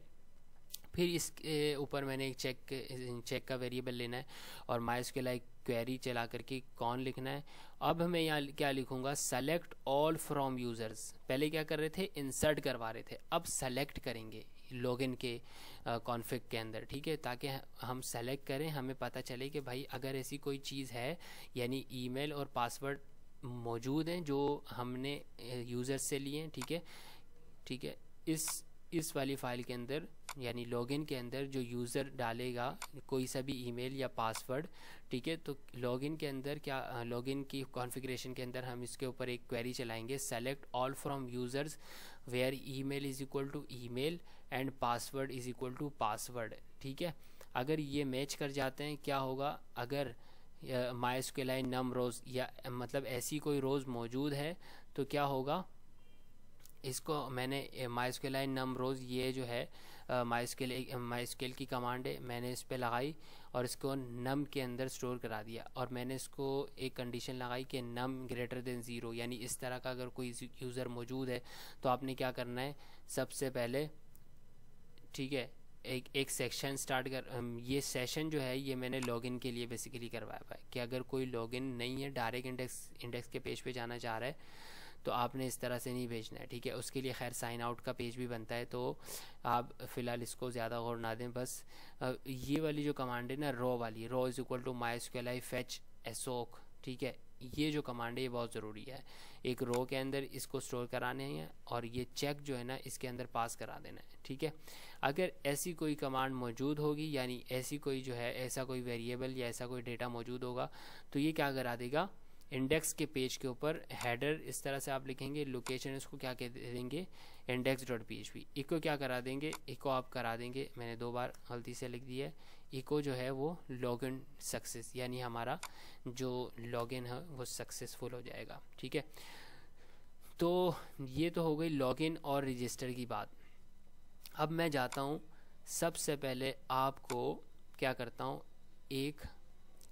फिर इसके ऊपर मैंने एक चेक चेक का वेरिएबल लेना है और माइस उसके लाइक क्वेरी चला करके कौन लिखना है अब मैं यहाँ क्या लिखूँगा सेलेक्ट ऑल फ्रॉम यूज़र्स पहले क्या कर रहे थे इंसर्ट करवा रहे थे अब सेलेक्ट करेंगे लॉगिन के कॉन्फ़िग के अंदर ठीक है ताकि हम सेलेक्ट करें हमें पता चले कि भाई अगर ऐसी कोई चीज़ है यानी ईमेल और पासवर्ड मौजूद हैं जो हमने यूज़र से लिए हैं ठीक है ठीक है इस इस वाली फाइल के अंदर यानी लॉगिन के अंदर जो यूज़र डालेगा कोई सा भी ईमेल या पासवर्ड ठीक है तो लॉगिन के अंदर क्या लॉगिन की कॉन्फ़िगरेशन के अंदर हम इसके ऊपर एक क्वेरी चलाएंगे select all from users where email is equal to email and password is equal to password ठीक है अगर ये मैच कर जाते हैं क्या होगा अगर माइस के लाइन नम रोज़ या मतलब ऐसी कोई रोज़ मौजूद है तो क्या होगा इसको मैंने माई स्केल आई नम रोज़ ये जो है माई स्केल माई स्केल की कमांड है मैंने इस पर लगाई और इसको नम के अंदर स्टोर करा दिया और मैंने इसको एक कंडीशन लगाई कि नम ग्रेटर देन ज़ीरो यानी इस तरह का अगर कोई यूज़र मौजूद है तो आपने क्या करना है सबसे पहले ठीक है एक एक सेक्शन स्टार्ट कर ये सेशन जो है ये मैंने लॉगिन के लिए बेसिकली करवाया हुआ है कि अगर कोई लॉगिन नहीं है डायरेक्ट इंडेक्स इंडेक्स के पेज पे जाना चाह रहा है तो आपने इस तरह से नहीं भेजना है ठीक है उसके लिए खैर साइन आउट का पेज भी बनता है तो आप फिलहाल इसको ज़्यादा गौर ना दें बस ये वाली जो कमांड है ना रॉ वाली row is equal to MySQL I fetch assoc ठीक है ये जो कमांड है ये बहुत ज़रूरी है एक रो के अंदर इसको स्टोर कराने हैं और ये चेक जो है ना इसके अंदर पास करा देना है ठीक है अगर ऐसी कोई कमांड मौजूद होगी यानी ऐसी कोई जो है ऐसा कोई वेरिएबल या ऐसा कोई डेटा मौजूद होगा तो ये क्या करा देगा इंडेक्स के पेज के ऊपर हैडर इस तरह से आप लिखेंगे लोकेशन इसको क्या कह देंगे index dot P H P echo क्या करा देंगे इको आप करा देंगे मैंने दो बार गलती से लिख दिया है इको जो है वो लॉग इन सक्सेस यानी हमारा जो लॉग इन है वो सक्सेसफुल हो जाएगा ठीक है तो ये तो हो गई लॉग इन और रजिस्टर की बात अब मैं जाता हूँ सबसे पहले आपको क्या करता हूँ एक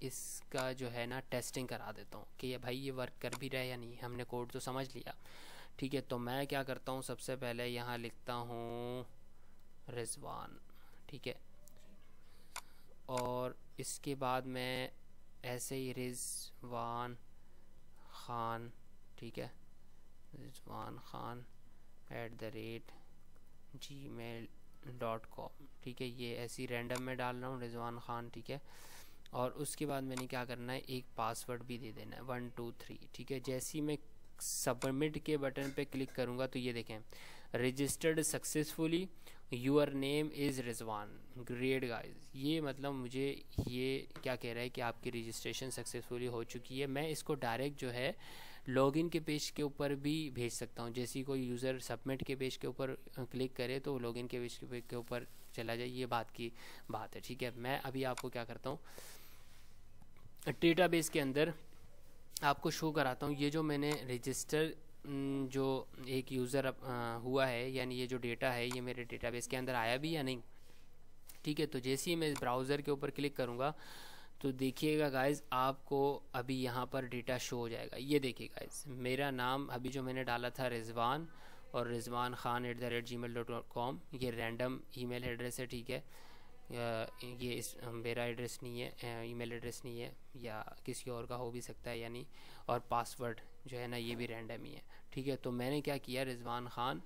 इसका जो है ना टेस्टिंग करा देता हूँ कि ये भाई ये वर्क कर भी रहा है या नहीं हमने कोड तो समझ लिया ठीक है तो मैं क्या करता हूँ सबसे पहले यहाँ लिखता हूँ रिजवान ठीक है और इसके बाद मैं ऐसे ही रिजवान खान ठीक है Rizwan Khan at the rate ji mail dot com ठीक है ये ऐसी रैंडम में डाल रहा हूँ रिजवान खान ठीक है और उसके बाद मैंने क्या करना है एक पासवर्ड भी दे देना है वन टू थ्री ठीक है जैसे ही मैं सबमिट के बटन पे क्लिक करूँगा तो ये देखें registered successfully your name is Rizwan great guys ये मतलब मुझे ये क्या कह रहा है कि आपकी रजिस्ट्रेशन सक्सेसफुली हो चुकी है मैं इसको डायरेक्ट जो है लॉगिन के पेज के ऊपर भी भेज सकता हूँ जैसे कोई यूज़र सबमिट के पेज के ऊपर क्लिक करे तो लॉगिन के पेज के ऊपर चला जाए ये बात की बात है ठीक है मैं अभी आपको क्या करता हूँ डेटाबेस के अंदर आपको शो कराता हूँ ये जो मैंने रजिस्टर जो एक यूज़र हुआ है यानी ये जो डेटा है ये मेरे डेटाबेस के अंदर आया भी या नहीं ठीक है तो जैसे ही मैं इस ब्राउज़र के ऊपर क्लिक करूँगा तो देखिएगा गाइस आपको अभी यहाँ पर डेटा शो हो जाएगा ये देखिए गाइज मेरा नाम अभी जो मैंने डाला था रिजवान और Rizwan Khan at the rate ji mail dot com ये रैंडम ई मेल एड्रेस है ठीक है ये इस मेरा एड्रेस नहीं है ईमेल एड्रेस नहीं है या किसी और का हो भी सकता है यानी और पासवर्ड जो है ना ये भी रैंडम ही है ठीक है तो मैंने क्या किया रिजवान ख़ान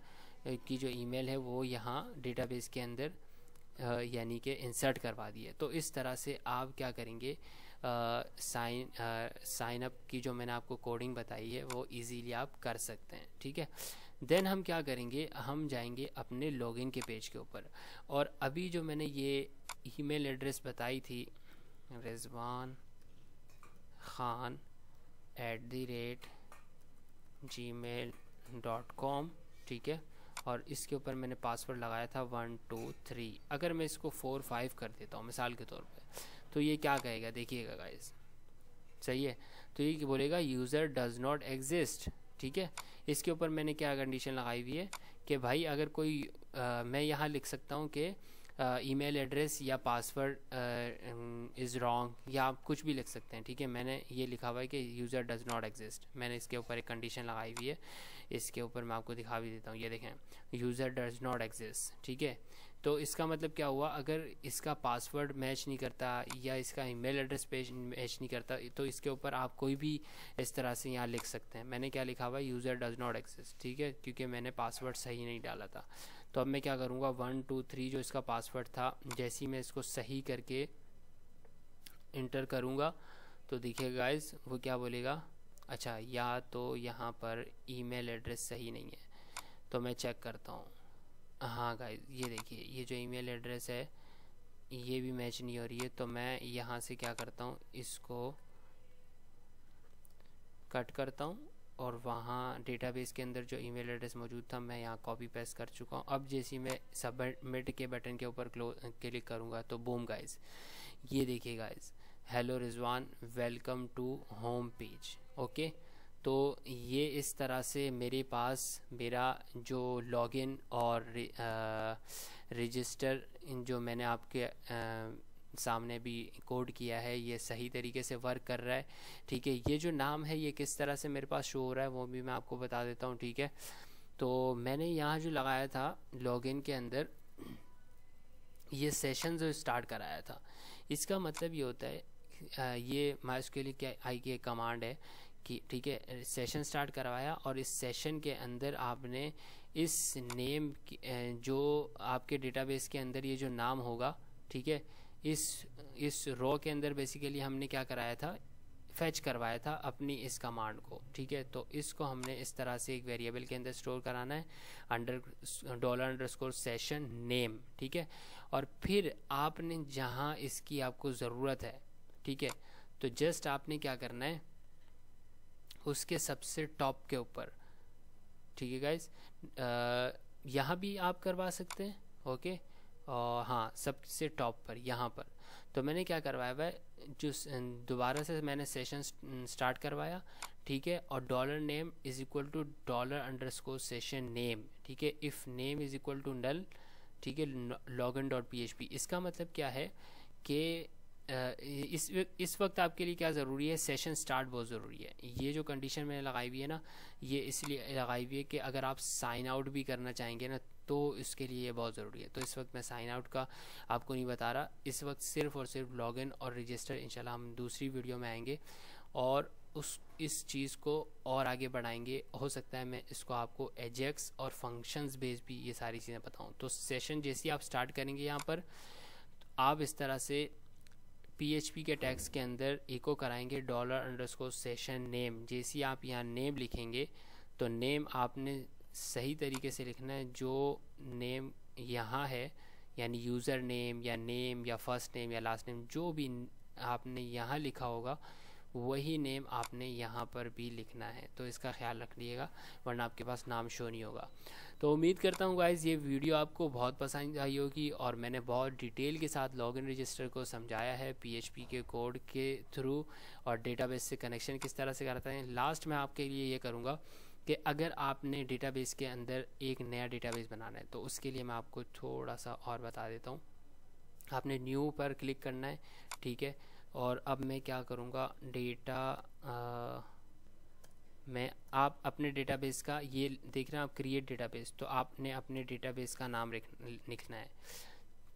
की जो ईमेल है वो यहाँ डेटाबेस के अंदर यानी कि इंसर्ट करवा दिए तो इस तरह से आप क्या करेंगे साइन साइनअप की जो मैंने आपको कोडिंग बताई है वो ईज़ीली आप कर सकते हैं ठीक है देन हम क्या करेंगे हम जाएंगे अपने लॉगिन के पेज के ऊपर और अभी जो मैंने ये ईमेल एड्रेस बताई थी Rizwan Khan at the rate ji mail dot com ठीक है और इसके ऊपर मैंने पासवर्ड लगाया था वन टू थ्री अगर मैं इसको फोर फाइव कर देता हूँ मिसाल के तौर पे तो ये क्या कहेगा देखिएगा गाइज सही है तो ये बोलेगा यूज़र डज़ नॉट एग्जिस्ट ठीक है इसके ऊपर मैंने क्या कंडीशन लगाई हुई है कि भाई अगर कोई आ, मैं यहाँ लिख सकता हूँ कि ईमेल एड्रेस या पासवर्ड इज़ रॉन्ग या आप कुछ भी लिख सकते हैं ठीक है मैंने ये लिखा हुआ है कि यूज़र डज़ नॉट एग्जिस्ट मैंने इसके ऊपर एक कंडीशन लगाई हुई है इसके ऊपर मैं आपको दिखा भी देता हूँ ये देखें यूज़र डज़ नॉट एग्जिस्ट ठीक है तो इसका मतलब क्या हुआ अगर इसका पासवर्ड मैच नहीं करता या इसका ईमेल एड्रेस पेज मैच नहीं करता तो इसके ऊपर आप कोई भी इस तरह से यहाँ लिख सकते हैं मैंने क्या लिखा हुआ यूज़र डज नॉट एक्सेस ठीक है क्योंकि मैंने पासवर्ड सही नहीं डाला था तो अब मैं क्या करूँगा वन टू थ्री जो इसका पासवर्ड था जैसे ही मैं इसको सही करके इंटर करूँगा तो देखिए गाइज वो क्या बोलेगा अच्छा या तो यहाँ पर ई एड्रेस सही नहीं है तो मैं चेक करता हूँ हाँ गाइस ये देखिए ये जो ईमेल एड्रेस है ये भी मैच नहीं हो रही है तो मैं यहाँ से क्या करता हूँ इसको कट करता हूँ और वहाँ डेटाबेस के अंदर जो ईमेल एड्रेस मौजूद था मैं यहाँ कॉपी पेस्ट कर चुका हूँ अब जैसे मैं सबमिट के बटन के ऊपर क्लिक करूँगा तो बूम गाइस ये देखिए guys hello Rizwan welcome to home page okay तो ये इस तरह से मेरे पास मेरा जो लॉगिन और रजिस्टर जो मैंने आपके आ, सामने भी कोड किया है ये सही तरीके से वर्क कर रहा है ठीक है ये जो नाम है ये किस तरह से मेरे पास शो हो रहा है वो भी मैं आपको बता देता हूँ ठीक है तो मैंने यहाँ जो लगाया था लॉगिन के अंदर ये सेशन जो स्टार्ट कराया था इसका मतलब ये होता है ये माइस्क्यूल आई की कमांड है कि ठीक है सेशन स्टार्ट करवाया और इस सेशन के अंदर आपने इस नेम जो आपके डेटाबेस के अंदर ये जो नाम होगा ठीक है इस इस रॉ के अंदर बेसिकली हमने क्या कराया था फैच करवाया था अपनी इस कमांड को ठीक है तो इसको हमने इस तरह से एक वेरिएबल के अंदर स्टोर कराना है under dollar underscore session name ठीक है और फिर आपने जहाँ इसकी आपको ज़रूरत है ठीक है तो जस्ट आपने क्या करना है उसके सबसे टॉप के ऊपर ठीक है गाइज यहाँ भी आप करवा सकते हैं ओके और हाँ सबसे टॉप पर यहाँ पर तो मैंने क्या करवाया हुआ जो दोबारा से मैंने सेशन स्टार्ट करवाया ठीक है और dollar name is equal to dollar underscore session name ठीक है if name is equal to null ठीक है लॉग इन डॉट पी इसका मतलब क्या है कि इस इस वक्त आपके लिए क्या ज़रूरी है सेशन स्टार्ट बहुत ज़रूरी है ये जो कंडीशन मैंने लगाई हुई है ना ये इसलिए लगाई हुई है कि अगर आप साइन आउट भी करना चाहेंगे ना तो इसके लिए ये बहुत ज़रूरी है तो इस वक्त मैं साइन आउट का आपको नहीं बता रहा इस वक्त सिर्फ और सिर्फ लॉग इन और रजिस्टर इंशाल्लाह हम दूसरी वीडियो में आएँगे और उस इस चीज़ को और आगे बढ़ाएंगे हो सकता है मैं इसको आपको एजेक्स और फंक्शंस बेस भी ये सारी चीज़ें बताऊँ तो सेशन जैसे आप स्टार्ट करेंगे यहाँ पर आप इस तरह से पी के टैक्स के अंदर इको कराएंगे डॉलर अंडरस्कोर सेशन नेम जैसी आप यहाँ नेम लिखेंगे तो नेम आपने सही तरीके से लिखना है जो नेम यहाँ है यानी यूज़र नेम या नेम या फर्स्ट नेम या लास्ट नेम जो भी आपने यहाँ लिखा होगा वही नेम आपने यहाँ पर भी लिखना है तो इसका ख्याल रख लीजिएगा वरना आपके पास नाम शो नहीं होगा तो उम्मीद करता हूँ गाइज़ ये वीडियो आपको बहुत पसंद आई होगी और मैंने बहुत डिटेल के साथ लॉगिन रजिस्टर को समझाया है पीएचपी के कोड के थ्रू और डेटाबेस से कनेक्शन किस तरह से करते हैं लास्ट में आपके लिए ये करूँगा कि अगर आपने डेटाबेस के अंदर एक नया डेटाबेस बनाना है तो उसके लिए मैं आपको थोड़ा सा और बता देता हूँ आपने न्यू पर क्लिक करना है ठीक है और अब मैं क्या करूँगा डेटा मैं आप अपने डेटाबेस का ये देख रहे हैं आप क्रिएट डेटाबेस तो आपने अपने डेटाबेस का नाम लिखना है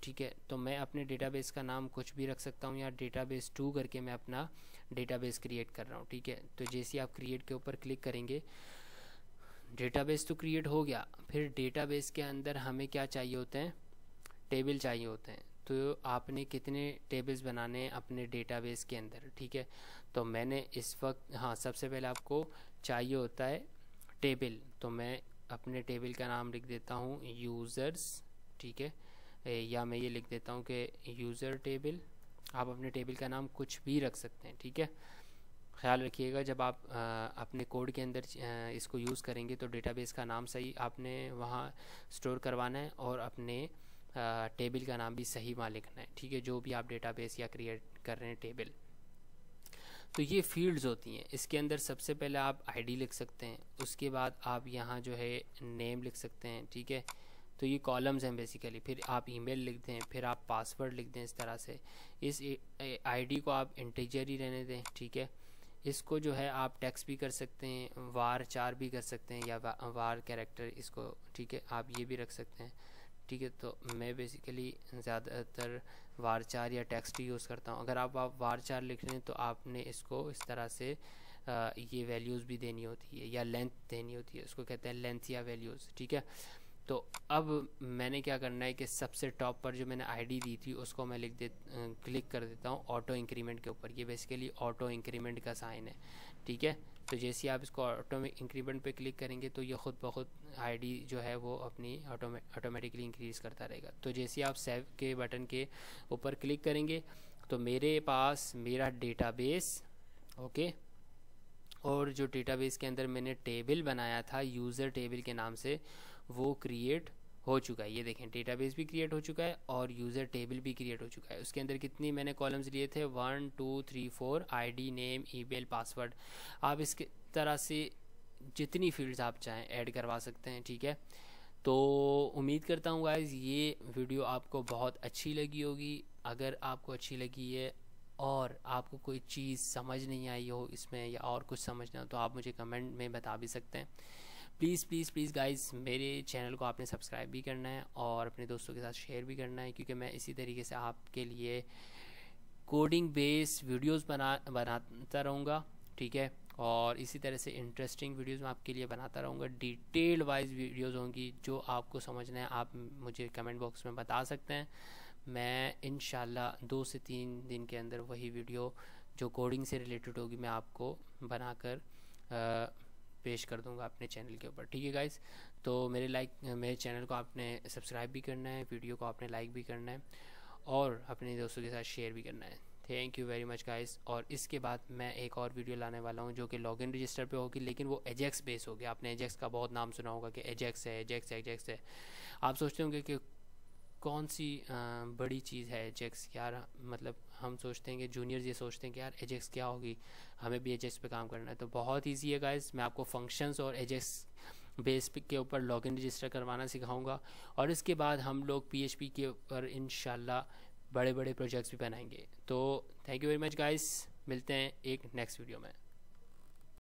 ठीक है तो मैं अपने डेटाबेस का नाम कुछ भी रख सकता हूँ या डेटाबेस टू करके मैं अपना डेटाबेस क्रिएट कर रहा हूँ ठीक है तो जैसे आप क्रिएट के ऊपर क्लिक करेंगे डेटाबेस तो क्रिएट हो गया फिर डेटाबेस के अंदर हमें क्या चाहिए होते हैं टेबल चाहिए होते हैं तो आपने कितने टेबल्स बनाने हैं अपने डेटाबेस के अंदर ठीक है तो मैंने इस वक्त हाँ सबसे पहले आपको चाहिए होता है टेबल तो मैं अपने टेबल का नाम लिख देता हूँ यूज़र्स ठीक है या मैं ये लिख देता हूँ कि यूज़र टेबल आप अपने टेबल का नाम कुछ भी रख सकते हैं ठीक है ख्याल रखिएगा जब आप आ, अपने कोड के अंदर इसको यूज़ करेंगे तो डेटाबेस का नाम सही आपने वहाँ स्टोर करवाना है और अपने टेबल का नाम भी सही वहाँ लिखना है ठीक है जो भी आप डेटाबेस या क्रिएट कर रहे हैं टेबल तो ये फील्ड्स होती हैं इसके अंदर सबसे पहले आप आईडी लिख सकते हैं उसके बाद आप यहाँ जो है नेम लिख सकते हैं ठीक है तो ये कॉलम्स हैं बेसिकली फिर आप ईमेल लिख दें फिर आप पासवर्ड लिख दें इस तरह से इस आईडी को आप इंटीजर ही रहने दें ठीक है इसको जो है आप टेक्स्ट भी कर सकते हैं वार चार भी कर सकते हैं या वार कैरेक्टर इसको ठीक है आप ये भी रख सकते हैं ठीक है तो मैं बेसिकली ज़्यादातर वारचार या टेक्स्ट यूज़ करता हूँ अगर आप आप वारचार लिख रहे हैं तो आपने इसको इस तरह से आ, ये वैल्यूज़ भी देनी होती है या लेंथ देनी होती है उसको कहते हैं लेंथ या वैल्यूज़ ठीक है तो अब मैंने क्या करना है कि सबसे टॉप पर जो मैंने आईडी दी थी उसको मैं लिख दे क्लिक कर देता हूँ ऑटो इंक्रीमेंट के ऊपर ये बेसिकली ऑटो इंक्रीमेंट का साइन है ठीक है तो जैसे आप इसको ऑटोमे इंक्रीमेंट पे क्लिक करेंगे तो ये खुद ब खुद आईडी जो है वो अपनी ऑटोमेटिकली इंक्रीज़ करता रहेगा तो जैसे आप सेव के बटन के ऊपर क्लिक करेंगे तो मेरे पास मेरा डेटाबेस ओके और जो डेटाबेस के अंदर मैंने टेबल बनाया था यूज़र टेबल के नाम से वो क्रिएट हो चुका है ये देखें डेटाबेस भी क्रिएट हो चुका है और यूज़र टेबल भी क्रिएट हो चुका है उसके अंदर कितनी मैंने कॉलम्स लिए थे one two three four ID name email password आप इस तरह से जितनी फील्ड्स आप चाहें ऐड करवा सकते हैं ठीक है तो उम्मीद करता हूँ गाइज ये वीडियो आपको बहुत अच्छी लगी होगी अगर आपको अच्छी लगी है और आपको कोई चीज़ समझ नहीं आई हो इसमें या और कुछ समझना हो तो आप मुझे कमेंट में बता भी सकते हैं प्लीज़ प्लीज़ प्लीज़ गाइस मेरे चैनल को आपने सब्सक्राइब भी करना है और अपने दोस्तों के साथ शेयर भी करना है क्योंकि मैं इसी तरीके से आपके लिए कोडिंग बेस वीडियोस बना बनाता रहूँगा ठीक है और इसी तरह से इंटरेस्टिंग वीडियोस मैं आपके लिए बनाता रहूँगा डिटेल वाइज वीडियोस होंगी जो आपको समझना है आप मुझे कमेंट बॉक्स में बता सकते हैं मैं इन दो से तीन दिन के अंदर वही वीडियो जो कोडिंग से रिलेटेड होगी मैं आपको बनाकर पेश कर दूंगा अपने चैनल के ऊपर ठीक है गाइस तो मेरे लाइक मेरे चैनल को आपने सब्सक्राइब भी करना है वीडियो को आपने लाइक भी करना है और अपने दोस्तों के साथ शेयर भी करना है thank you very much guys और इसके बाद मैं एक और वीडियो लाने वाला हूँ जो कि लॉगिन रजिस्टर पे होगी लेकिन वो एजेक्स बेस होगी आपने एजेक्स का बहुत नाम सुना होगा कि एजेक्स है एजेक्स एजेक्स है आप सोचते होंगे कि कौन सी बड़ी चीज़ है एजेक्स यार मतलब हम सोचते हैं कि जूनियर ये सोचते हैं कि यार एजेक्स क्या होगी हमें भी एजेक्स पे काम करना है तो बहुत इजी है गाइस मैं आपको फंक्शंस और एजेक्स बेस के ऊपर लॉगिन रजिस्टर करवाना सिखाऊंगा और इसके बाद हम लोग पीएचपी के ऊपर इन बड़े बड़े प्रोजेक्ट्स भी बनाएंगे तो thank you very much guys मिलते हैं एक नेक्स्ट वीडियो में